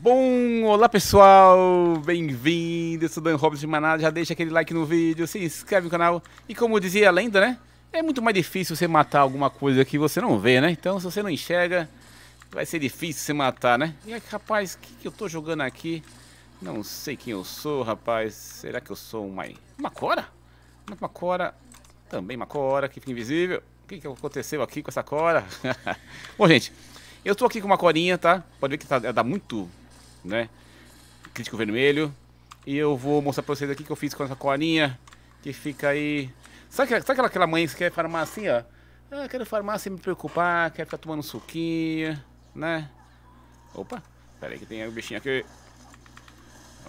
Bom, olá pessoal, bem-vindo, eu sou Dan Robson de manada, já deixa aquele like no vídeo, se inscreve no canal e como dizia a lenda, né, é muito mais difícil você matar alguma coisa que você não vê, né, então se você não enxerga, vai ser difícil você matar, né, e aí, rapaz, o que, que, eu tô jogando aqui, não sei quem eu sou, rapaz, será que eu sou uma... uma cora? Uma cora, também uma cora que fica invisível, o que, que aconteceu aqui com essa cora? Bom, gente... Eu tô aqui com uma corinha, tá? Pode ver que tá, ela dá muito né? Crítico vermelho. E eu vou mostrar pra vocês aqui que eu fiz com essa colinha que fica aí. Sabe, sabe aquela, aquela mãe que quer farmácia? Assim, ah, quero farmácia sem me preocupar, quero ficar tomando suquinho, né? Opa, pera aí que tem o um bichinho aqui.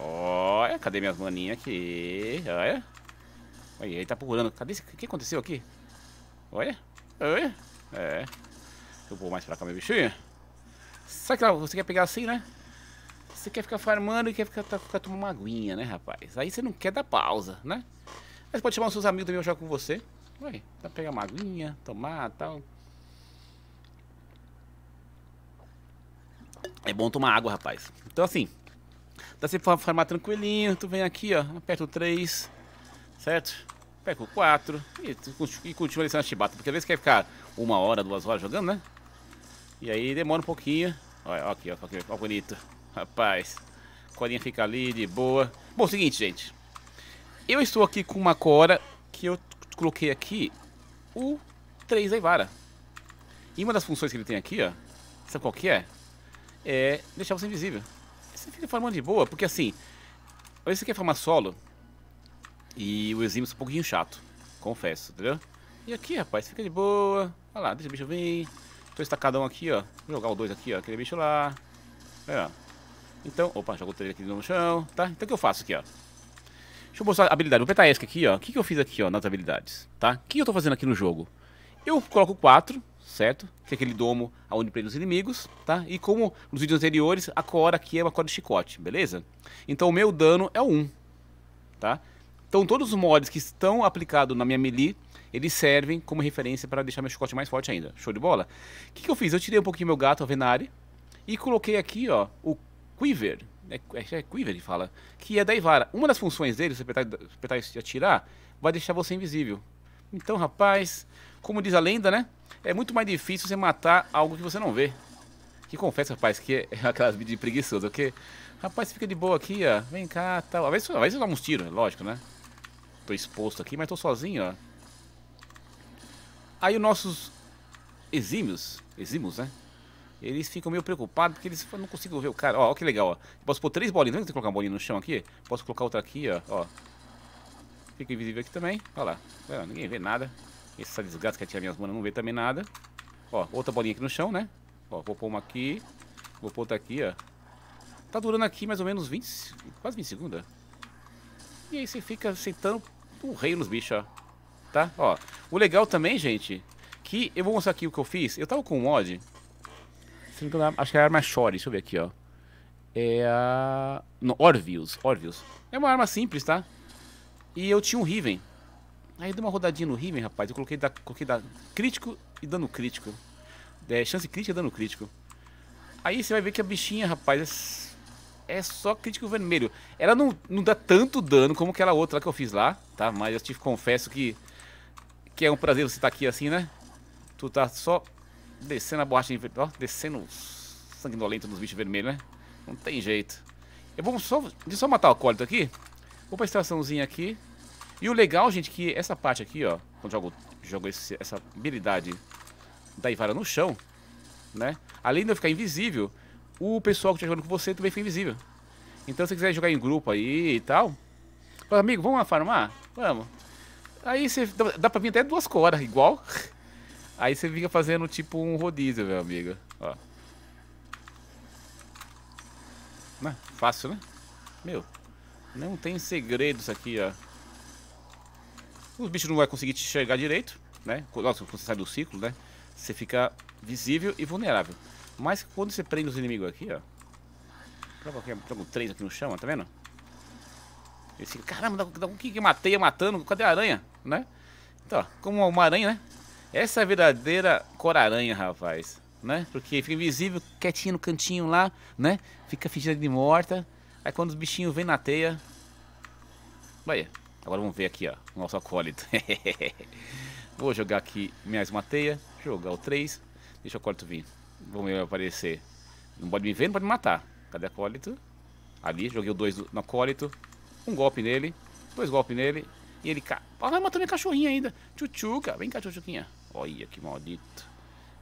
Olha, cadê minhas maninhas aqui? Olha. Olha, ele tá procurando. Cadê O que aconteceu aqui? Olha. Olha. É. Eu vou mais pra cá, meu bichinho. Sabe que você quer pegar assim, né? Você quer ficar farmando e quer ficar, tá, ficar tomando uma aguinha, né, rapaz? Aí você não quer dar pausa, né? Mas pode chamar os seus amigos também jogar com você. Vai, dá pra pegar uma aguinha, tomar tal. É bom tomar água, rapaz. Então assim, dá sempre você farmar tranquilinho. Tu vem aqui, ó, aperta o 3, certo? Pega o 4 e, e continua ali na chibata. Porque às vezes quer ficar uma hora, duas horas jogando, né? E aí demora um pouquinho. Olha, aqui, olha, aqui, ó, bonito. Rapaz, a corinha fica ali de boa. Bom, seguinte, gente. Eu estou aqui com uma cora que eu coloquei aqui o 3 Aivara. E uma das funções que ele tem aqui, ó, sabe qual que é? É deixar você invisível. Você fica formando de boa, porque assim, às vezes você quer formar solo e o exímio é um pouquinho chato, confesso, entendeu? E aqui, rapaz, fica de boa. Olha lá, deixa o bicho vir. Tô estacadão aqui, ó. Vou jogar o 2 aqui, ó, aquele bicho lá. Olha, lá. Então, opa, já o ele aqui no chão, tá? Então o que eu faço aqui, ó? Deixa eu mostrar a habilidade. Vou apertar ESC aqui, ó. O que, que eu fiz aqui, ó, nas habilidades, tá? O que eu tô fazendo aqui no jogo? Eu coloco 4, certo? Que é aquele domo aonde prende os inimigos, tá? E como nos vídeos anteriores, a cora aqui é uma cora de chicote, beleza? Então o meu dano é 1, um, tá? Então todos os mods que estão aplicados na minha melee, eles servem como referência para deixar meu chicote mais forte ainda. Show de bola? O que, que eu fiz? Eu tirei um pouquinho meu gato, a Venari, e coloquei aqui, ó, o Quiver, é, é, é Quiver que fala, que é da Ivara. Uma das funções dele, se apertar, apertar e atirar, vai deixar você invisível. Então, rapaz, como diz a lenda, né? É muito mais difícil você matar algo que você não vê. Que confesso, rapaz, que é, é aquelas vídeos preguiçoso, ok? Rapaz, fica de boa aqui, ó. Vem cá, tal. Às vezes, às vezes eu dá uns tiros, lógico, né? Tô exposto aqui, mas tô sozinho, ó. Aí os nossos exímios, exímios, né? eles ficam meio preocupados porque eles não consigo ver o cara. Ó, ó que legal, ó. Posso pôr três bolinhas. Não tem que colocar uma bolinha no chão aqui? Posso colocar outra aqui, ó. ó. Fica invisível aqui também. Olha lá. ninguém vê nada. Essa desgraça que tinha minhas manas não vê também nada. Ó, outra bolinha aqui no chão, né? Ó, vou pôr uma aqui. Vou pôr outra aqui, ó. Tá durando aqui mais ou menos 20, quase 20 segundos. E aí você fica sentando o um rei nos bichos, ó. Tá? Ó, o legal também, gente, que eu vou mostrar aqui o que eu fiz. Eu tava com um mod Assim, acho que é a arma é Shore, deixa eu ver aqui, ó. É a... Orvius, Orvius. É uma arma simples, tá? E eu tinha um Riven. Aí dei uma rodadinha no Riven, rapaz. Eu coloquei da, coloquei da crítico e dano crítico. É, chance crítica e dano crítico. Aí você vai ver que a bichinha, rapaz, é, é só crítico vermelho. Ela não, não dá tanto dano como aquela outra que eu fiz lá, tá? Mas eu te confesso que, que é um prazer você estar tá aqui assim, né? Tu tá só Descendo a borracha ó, descendo sanguinolento dos bichos vermelhos, né? Não tem jeito. Eu vou só, deixa eu só matar o acólito aqui. Vou pra estaçãozinha aqui. E o legal, gente, que essa parte aqui, ó, quando jogo, jogo esse, essa habilidade da Ivara no chão, né? Além de eu ficar invisível, o pessoal que tá jogando com você também fica invisível. Então, se você quiser jogar em grupo aí e tal, fala, amigo, vamos lá farmar? Vamos. Aí você dá pra vir até duas coras, igual. Aí você fica fazendo tipo um rodízio, meu amigo. Ó. Né? Fácil, né? Meu, não tem segredos aqui, ó. Os bichos não vão conseguir te enxergar direito, né? Nossa, quando você sai do ciclo, né? Você fica visível e vulnerável. Mas quando você prende os inimigos aqui, ó. Joga qualquer, joga 3 aqui no chão, ó, tá vendo? Esse, caramba, dá, dá um que matei matando, cadê a aranha, né? Então, ó, como uma aranha, né? Essa é a verdadeira cor-aranha, rapaz. Né? Porque fica invisível, quietinho no cantinho lá, né? Fica fingindo de morta. Aí quando os bichinhos vêm na teia... Vai, agora vamos ver aqui, ó. O nosso acólito. Vou jogar aqui mais uma teia. Jogar o 3. Deixa o acólito vir. Vamos ver aparecer. Não pode me ver, não pode me matar. Cadê o acólito? Ali, joguei o 2 no acólito. Um golpe nele. Dois golpes nele. E ele... Ca... Ah, matou minha cachorrinha ainda. Tchutchuca. Vem cá, tchutchuquinha. Olha que maldito.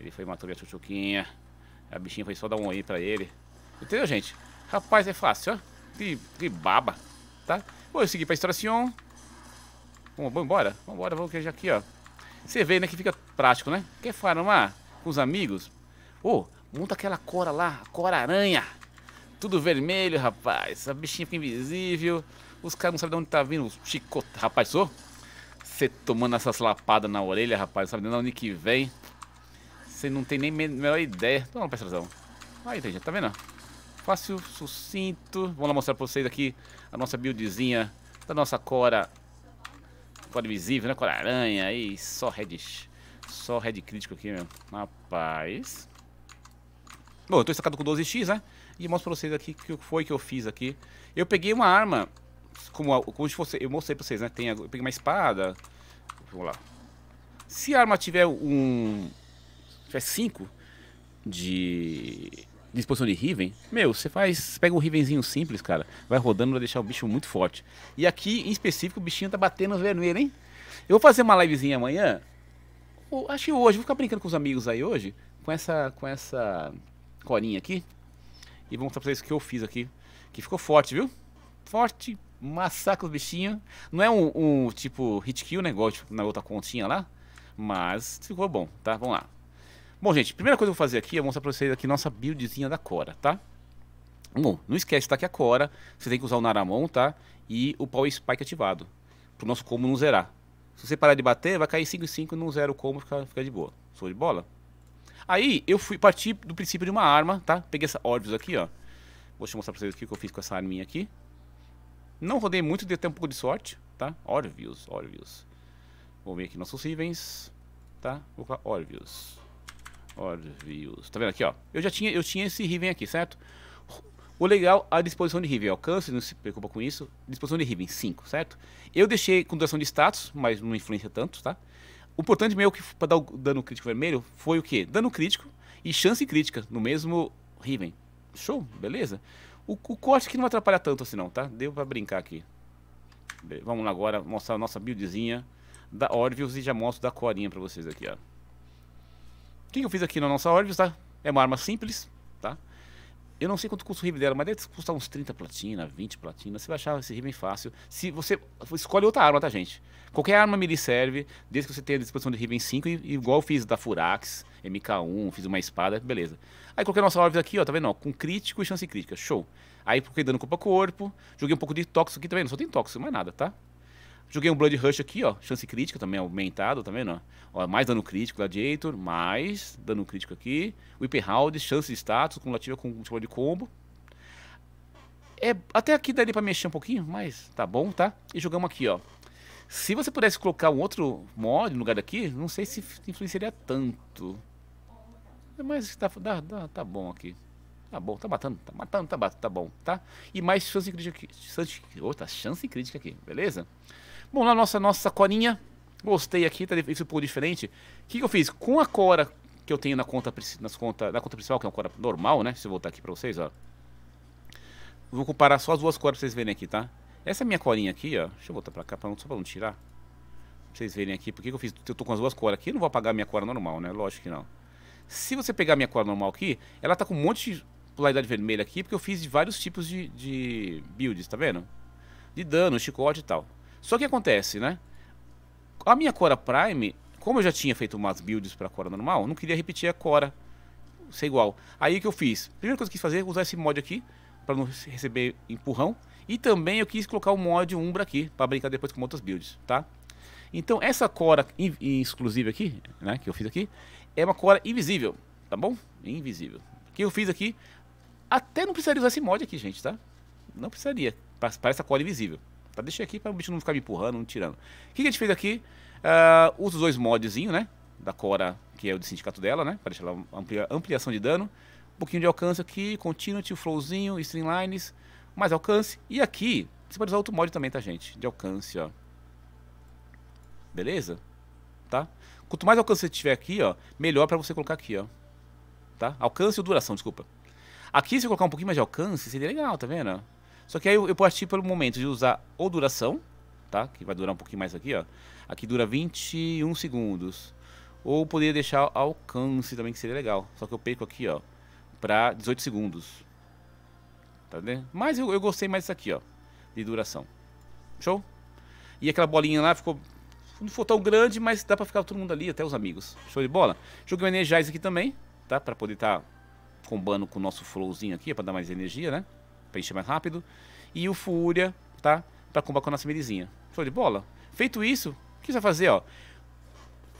Ele foi matou minha chuchuquinha. A bichinha foi só dar um oi pra ele. Entendeu, gente? Rapaz, é fácil, ó. Que, que baba, tá? Vou seguir pra extração. Vamos, vamos embora? Vamos embora, vamos queijar aqui, ó. Você vê, né, que fica prático, né? Quer farmar com os amigos? Ô, oh, monta aquela cora lá, cora aranha. Tudo vermelho, rapaz. A bichinha fica invisível. Os caras não sabem de onde tá vindo. Chicote, rapaz, sou? Você tomando essas lapadas na orelha, rapaz, sabe? Não, que vem. Você não tem nem a melhor ideia. Toma, presta atenção. Aí, gente, tá vendo? Fácil, sucinto. Vamos lá mostrar pra vocês aqui a nossa buildzinha da nossa Cora. Cora invisível, né? Cora aranha. E só red. Só red crítico aqui, meu. Rapaz. Bom, eu tô estacado com 12x, né? E mostro pra vocês aqui o que foi que eu fiz aqui. Eu peguei uma arma como, como fosse, eu mostrei pra vocês, né? Tem, eu peguei uma espada. Vamos lá. Se a arma tiver um. tiver 5 de disposição de Riven, meu, você faz. Pega um Rivenzinho simples, cara. Vai rodando vai deixar o bicho muito forte. E aqui, em específico, o bichinho tá batendo no vermelho, hein? Eu vou fazer uma livezinha amanhã. Ou, acho que hoje, vou ficar brincando com os amigos aí hoje. Com essa. Com essa corinha aqui. E vou mostrar pra vocês o que eu fiz aqui. Que ficou forte, viu? Forte massacra os bichinhos. Não é um, um tipo hit kill, né? Igual tipo, na outra continha lá. Mas ficou bom, tá? Vamos lá. Bom, gente, primeira coisa que eu vou fazer aqui é mostrar pra vocês aqui nossa buildzinha da Cora, tá? Bom, não esquece, tá aqui a Cora. Você tem que usar o Naramon, tá? E o Power Spike ativado. Pro nosso combo não zerar. Se você parar de bater, vai cair 5 e 5 não zera o combo, fica, fica de boa. Sou de bola? Aí, eu fui partir do princípio de uma arma, tá? Peguei essa Orvis aqui, ó. Vou te mostrar pra vocês o que eu fiz com essa arminha aqui. Não rodei muito, deu até um pouco de sorte, tá? Orvius, Orvius, Vou ver aqui nossos rivens, tá? Vou colocar Tá vendo aqui, ó? Eu já tinha, eu tinha esse riven aqui, certo? O legal, a disposição de riven. Alcance, não se preocupa com isso. Disposição de riven, 5, certo? Eu deixei com duração de status, mas não influencia tanto, tá? O importante meu que para dar o dano crítico vermelho foi o quê? Dano crítico e chance crítica no mesmo riven. Show, beleza? O, o corte que não vai atrapalhar tanto assim não, tá? Deu pra brincar aqui. Vamos lá agora mostrar a nossa buildzinha da Orvius e já mostro da corinha pra vocês aqui, ó. O que eu fiz aqui na nossa Orvius, tá? É uma arma simples, eu não sei quanto custa o ribbon dela, mas deve custar uns 30 platina, 20 platina. Você vai achar esse ribbon fácil. Se você escolhe outra arma, tá, gente? Qualquer arma me serve, desde que você tenha a disposição de ribbon 5, e, igual eu fiz da Furax, MK1, fiz uma espada, beleza. Aí coloquei a nossa órbita aqui, ó, tá vendo? Ó, com crítico e chance crítica, show. Aí coloquei dando corpo a corpo, joguei um pouco de tóxico aqui, tá vendo? Só tem tóxico, mais nada, tá? Joguei um Blood Rush aqui, ó. Chance crítica também aumentado, tá vendo? Ó, mais dano crítico, Gladiator, mais dano crítico aqui. Whip Round, chance de status, cumulativa com tipo de combo. É, até aqui daria pra mexer um pouquinho, mas tá bom, tá? E jogamos aqui, ó. Se você pudesse colocar um outro mod no lugar daqui, não sei se influenciaria tanto. Mas tá, dá, dá, tá bom aqui. Tá bom, tá matando, tá matando, tá, tá bom, tá? E mais chance crítica aqui. Chance, outra chance crítica aqui, beleza? Bom, na nossa, nossa corinha, gostei aqui, tá isso um pouco diferente. O que, que eu fiz? Com a cora que eu tenho na conta, nas conta, na conta principal, que é uma cora normal, né? Se eu voltar aqui pra vocês, ó. Vou comparar só as duas cores pra vocês verem aqui, tá? Essa minha corinha aqui, ó. Deixa eu voltar pra cá pra não, só pra não tirar. Pra vocês verem aqui. Por que, eu fiz? Eu tô com as duas cores aqui. Eu não vou apagar minha cora normal, né? Lógico que não. Se você pegar minha cora normal aqui, ela tá com um monte de polaridade vermelha aqui, porque eu fiz de vários tipos de, de builds, tá vendo? De dano, chicote e tal. Só que acontece, né? A minha Cora Prime, como eu já tinha feito umas builds para Cora normal, eu não queria repetir a Cora ser igual. Aí o que eu fiz? Primeira coisa que eu quis fazer é usar esse mod aqui para não receber empurrão. E também eu quis colocar o mod Umbra aqui para brincar depois com outras builds, tá? Então essa Cora exclusiva aqui, né, que eu fiz aqui, é uma Cora invisível, tá bom? Invisível. O que eu fiz aqui, até não precisaria usar esse mod aqui, gente, tá? Não precisaria, para essa Cora invisível. Tá, deixa aqui para o bicho não ficar me empurrando, não tirando. O que, que a gente fez aqui? Uh, ah, usa os dois modzinhos, né? Da Cora, que é o de sindicato dela, né? Para deixar ela amplia, ampliação de dano. Um pouquinho de alcance aqui, continuity, flowzinho, streamlines, mais alcance. E aqui, você pode usar outro mod também, tá, gente? De alcance, ó. Beleza? Tá? Quanto mais alcance você tiver aqui, ó, melhor para você colocar aqui, ó. Tá? Alcance ou duração, desculpa. Aqui, se eu colocar um pouquinho mais de alcance, seria legal, tá vendo? Só que aí eu, eu parti pelo momento de usar ou duração, tá? Que vai durar um pouquinho mais aqui, ó. Aqui dura 21 segundos. Ou poderia deixar alcance também, que seria legal. Só que eu perco aqui, ó, pra 18 segundos. Tá vendo? Mas eu, eu gostei mais disso aqui, ó, de duração. Show? E aquela bolinha lá ficou... Não ficou tão grande, mas dá pra ficar todo mundo ali, até os amigos. Show de bola? Joguei o Energize aqui também, tá? Pra poder estar tá combando com o nosso flowzinho aqui, pra dar mais energia, né? para encher mais rápido. E o Fúria, tá? Para combar com a nossa foi Show de bola. Feito isso, o que você vai fazer, ó?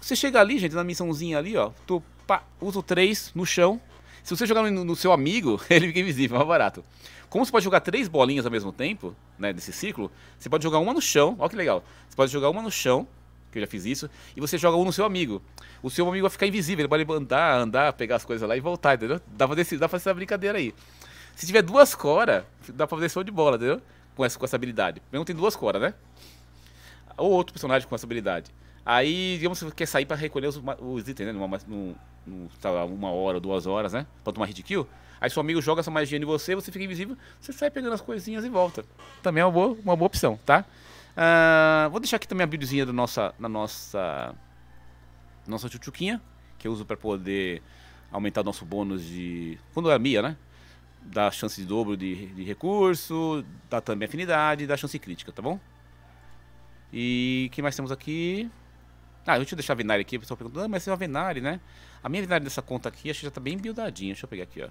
Você chega ali, gente, na missãozinha ali, ó. Tu pá, usa o 3 no chão. Se você jogar no, no seu amigo, ele fica invisível, é mais barato. Como você pode jogar três bolinhas ao mesmo tempo, né, desse ciclo, você pode jogar uma no chão, olha que legal. Você pode jogar uma no chão, que eu já fiz isso, e você joga um no seu amigo. O seu amigo vai ficar invisível, ele pode andar, andar, pegar as coisas lá e voltar, entendeu? Dá pra, desse, dá pra fazer essa brincadeira aí. Se tiver duas coras, dá pra fazer show de bola, entendeu? Com essa, com essa habilidade. Mesmo tem duas coras, né? Ou outro personagem com essa habilidade. Aí, digamos você quer sair pra recolher os, os itens, né? Numa, num, num, tá uma hora, duas horas, né? Pra tomar hit kill. Aí seu amigo joga essa magia em você, você fica invisível, você sai pegando as coisinhas e volta. Também é uma boa, uma boa opção, tá? Uh, vou deixar aqui também a buildzinha da nossa, na nossa, nossa tchutchuquinha, que eu uso para poder aumentar nosso bônus de... Quando é a Mia, né? dá chance de dobro de, de recurso, dá também afinidade, dá chance crítica, tá bom? E o que mais temos aqui? Ah, deixa eu deixar a Venari aqui, o pessoal pergunta, ah, mas você é uma Venari, né? A minha Venari dessa conta aqui, acho que já tá bem buildadinha, deixa eu pegar aqui, ó.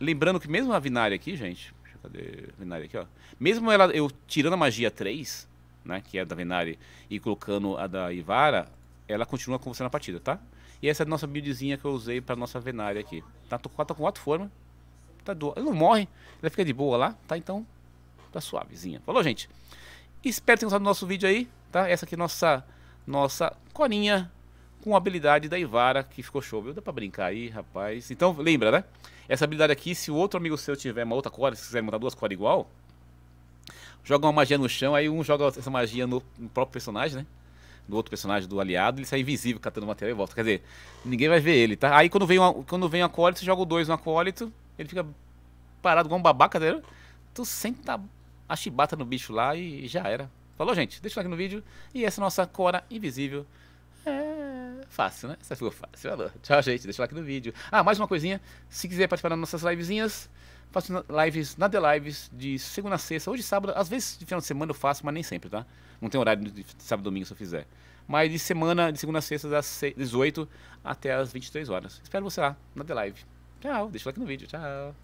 Lembrando que mesmo a Venari aqui, gente, cadê a Venari aqui, ó. Mesmo ela, eu tirando a magia 3, né, que é a da Venari, e colocando a da Ivara, ela continua com você na partida, tá? E essa é a nossa buildzinha que eu usei pra nossa Venari aqui. Tá, tô, tô com 4 tá formas tá do... Ele não morre, ele fica de boa lá, tá? Então, tá suavezinha. Falou, gente? Espero que tenham gostado do nosso vídeo aí, tá? Essa aqui é nossa, nossa corinha com a habilidade da Ivara, que ficou show, viu? Dá pra brincar aí, rapaz. Então, lembra, né? Essa habilidade aqui, se o outro amigo seu tiver uma outra cor, se quiser montar duas cores igual, joga uma magia no chão, aí um joga essa magia no, no próprio personagem, né? do outro personagem, do aliado, ele sai invisível catando material e volta. Quer dizer, ninguém vai ver ele, tá? Aí quando vem, quando vem um acólito, você joga o dois no acólito, ele fica parado igual um babaca, né? Tu senta a chibata no bicho lá e já era. Falou, gente? Deixa o like no vídeo. E essa é nossa Cora Invisível. É fácil, né? Essa ficou fácil. Falou. Tchau, gente. Deixa o like no vídeo. Ah, mais uma coisinha. Se quiser participar das nossas livezinhas, faço lives na The é Lives de segunda a sexta, hoje sábado. Às vezes de final de semana eu faço, mas nem sempre, tá? Não tem horário de sábado e domingo se eu fizer. Mas de semana, de segunda a sexta, das 18 até as 23 horas. Espero você lá na The é Live. Tchau, deixa o like no vídeo, tchau.